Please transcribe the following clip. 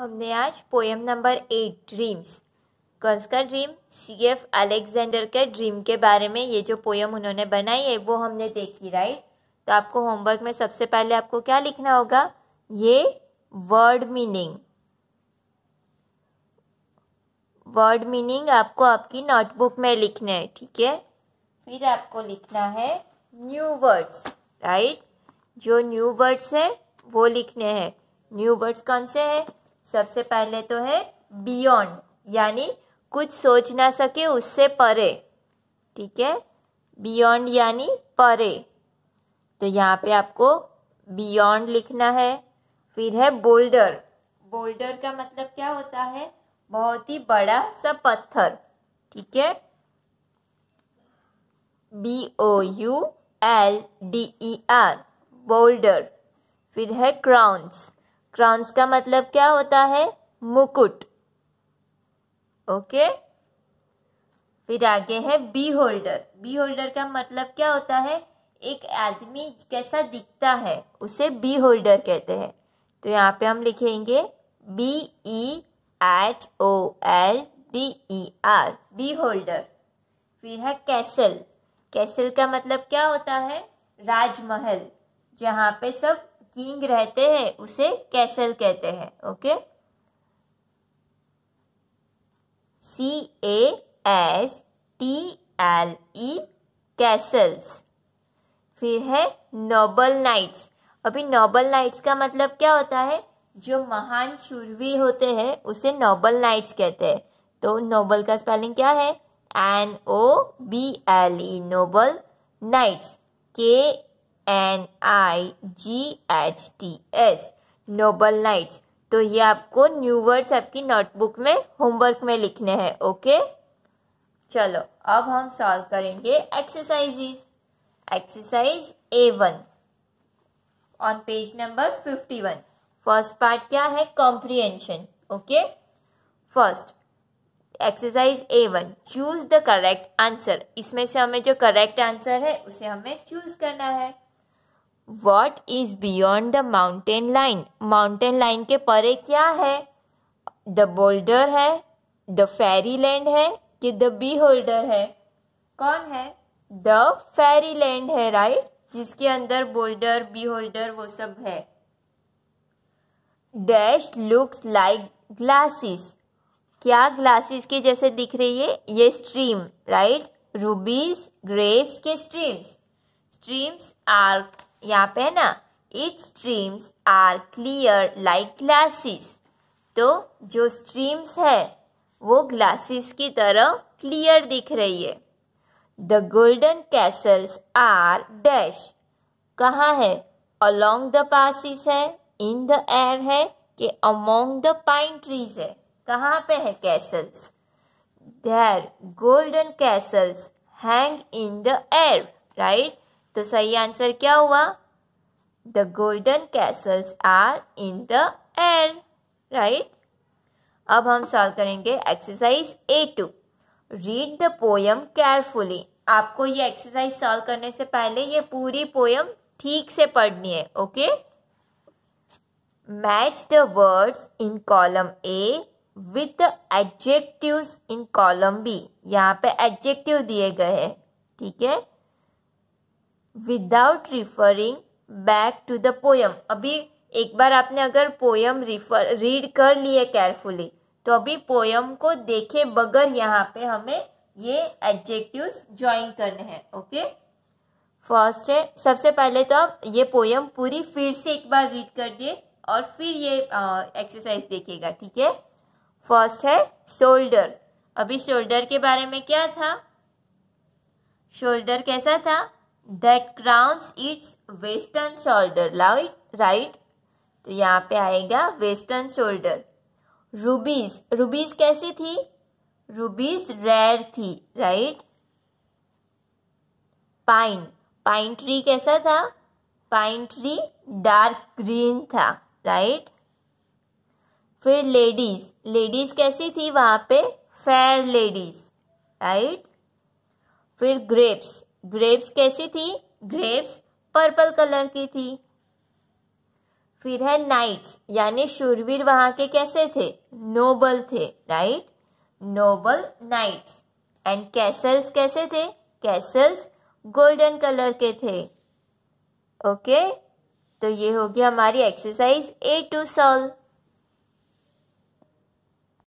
हमने आज poem number eight dreams का ड्रीम सी एफ अलेक्जेंडर के ड्रीम के बारे में ये जो पोएम उन्होंने बनाई है वो हमने देखी राइट तो आपको होमवर्क में सबसे पहले आपको क्या लिखना होगा ये वर्ड मीनिंग वर्ड मीनिंग आपको आपकी नोटबुक में लिखना है ठीक है फिर आपको लिखना है न्यू वर्ड्स राइट जो न्यू वर्ड्स है वो लिखने हैं न्यू वर्ड्स कौन से हैं सबसे पहले तो है बियॉन्ड यानी कुछ सोच ना सके उससे परे ठीक है बियॉन्ड यानी परे तो यहाँ पे आपको बियॉन्ड लिखना है फिर है बोल्डर बोल्डर का मतलब क्या होता है बहुत ही बड़ा सा पत्थर ठीक है B O U L D E R boulder फिर है क्राउन्स क्राउन्स का मतलब क्या होता है मुकुट ओके फिर आगे है बी होल्डर बी होल्डर का मतलब क्या होता है एक आदमी कैसा दिखता है उसे बी होल्डर कहते हैं तो यहाँ पे हम लिखेंगे B E H O L D E R beholder फिर है कैसल कैसल का मतलब क्या होता है राजमहल जहाँ पे सब किंग रहते हैं उसे कैसल कहते हैं okay C A S T L E castles फिर है नोबल नाइट्स अभी नोबल नाइट्स का मतलब क्या होता है जो महान शूरवीर होते हैं उसे नोबल नाइट्स कहते हैं तो नोबल का स्पेलिंग क्या है N O B L E noble knights K N I G H T S noble knights तो ये आपको न्यू वर्ड्स आपकी नोटबुक में होमवर्क में लिखने हैं ओके चलो अब हम सॉल्व करेंगे exercises exercise A one on page number fifty one first part क्या है comprehension okay first exercise A one choose the correct answer इसमें से हमें जो करेक्ट आंसर है उसे हमें चूज करना है what is beyond the mountain line mountain line के परे क्या है द बोल्डर है द फेरी लैंड है कि द बी होल्डर है कौन है द फेरी लैंड है राइट जिसके अंदर बोल्डर बी होल्डर वो सब है डैश लुक्स लाइक ग्लासेस क्या ग्लासेस के जैसे दिख रही है ये स्ट्रीम राइट रूबीज ग्रेव्स के स्ट्रीम्स स्ट्रीम्स आर यहाँ पे है ना it's streams are clear like glasses तो जो स्ट्रीम्स है वो ग्लासेस की तरह क्लियर दिख रही है the golden castles are dash कहाँ है अलोंग द पासिस है इन द एयर है कि अमोंग द पाइन ट्रीज है कहाँ पे है castles there golden castles hang in the air right तो सही आंसर क्या हुआ the golden castles are in the air right अब हम सॉल्व करेंगे exercise A two read the poem carefully आपको ये एक्सरसाइज सॉल्व करने से पहले ये पूरी पोयम ठीक से पढ़नी है okay match the words in column A with the adjective in column B यहाँ पे एडजेक्टिव दिए गए हैं ठीक है without referring back to the poem अभी एक बार आपने अगर पोयम रिफर रीड कर लिए केयरफुली तो अभी पोयम को देखे बगैर यहाँ पे हमें ये एडजेक्टिव्स ज्वाइन करने हैं ओके फर्स्ट है सबसे पहले तो आप ये पोयम पूरी फिर से एक बार रीड कर दिए और फिर ये एक्सरसाइज देखिएगा ठीक है फर्स्ट है शोल्डर अभी शोल्डर के बारे में क्या था शोल्डर कैसा था that crowns it's western shoulder light right तो यहाँ पे आएगा वेस्टर्न शोल्डर रूबीज रूबीज कैसी थी रूबीज रेयर थी राइट पाइन पाइन ट्री कैसा था पाइन ट्री डार्क ग्रीन था राइट फिर लेडीज लेडीज कैसी थी वहां पे फेयर लेडीज राइट फिर ग्रेप्स ग्रेप्स कैसी थी ग्रेप्स पर्पल कलर की थी फिर है नाइट्स यानी शूरवीर वहां के कैसे थे नोबल थे right noble knights and castles कैसे थे कैसल्स गोल्डन कलर के थे ओके okay? तो ये होगी हमारी एक्सरसाइज ए टू सॉल्व